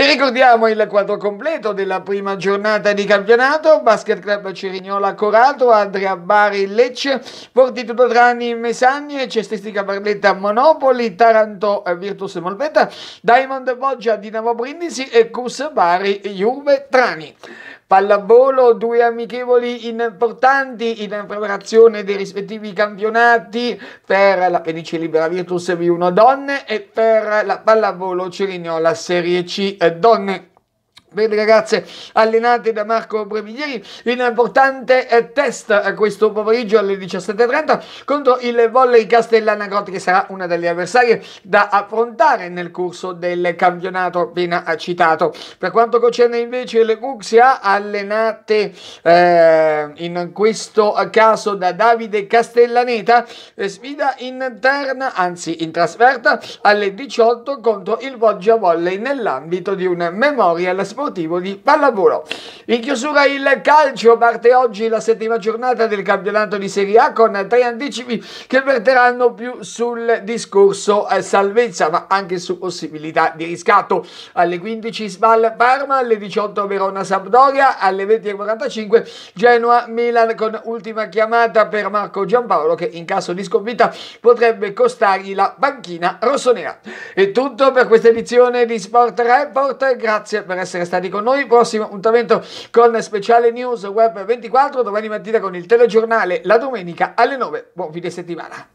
E ricordiamo il quadro completo della prima giornata di campionato. Basket Club Cerignola Corato, Adria Bari Lecce, Fortitudo Trani Mesagne, Cestistica Barletta Monopoli, Taranto eh, Virtus Molvetta, Diamond Boggia Dinamo Brindisi e Cus Bari Juve Trani pallavolo, due amichevoli importanti in preparazione dei rispettivi campionati per la Penice Libera Virtus V1 donne e per la pallavolo Cerignola Serie C eh, donne per le ragazze allenate da Marco Breviglieri in importante test questo pomeriggio alle 17.30 contro il volley Castellana Grotti che sarà una delle avversarie da affrontare nel corso del campionato appena citato. Per quanto concerne invece le Cuxia allenate eh, in questo caso da Davide Castellaneta eh, sfida interna anzi in trasferta alle 18 contro il Voggia Volley nell'ambito di un memorial Sport sportivo di pallavolo. In chiusura il calcio, parte oggi la settima giornata del campionato di Serie A con tre anticipi che verteranno più sul discorso eh, salvezza ma anche su possibilità di riscatto. Alle 15 Sval Parma, alle 18 Verona Sampdoria, alle 20.45 Genoa Milan con ultima chiamata per Marco Giampaolo che in caso di sconfitta potrebbe costargli la banchina rossonera. È tutto per questa edizione di Sport Report, grazie per essere stati stati con noi. Prossimo appuntamento con speciale news web 24 domani mattina con il telegiornale la domenica alle 9. Buon fine settimana.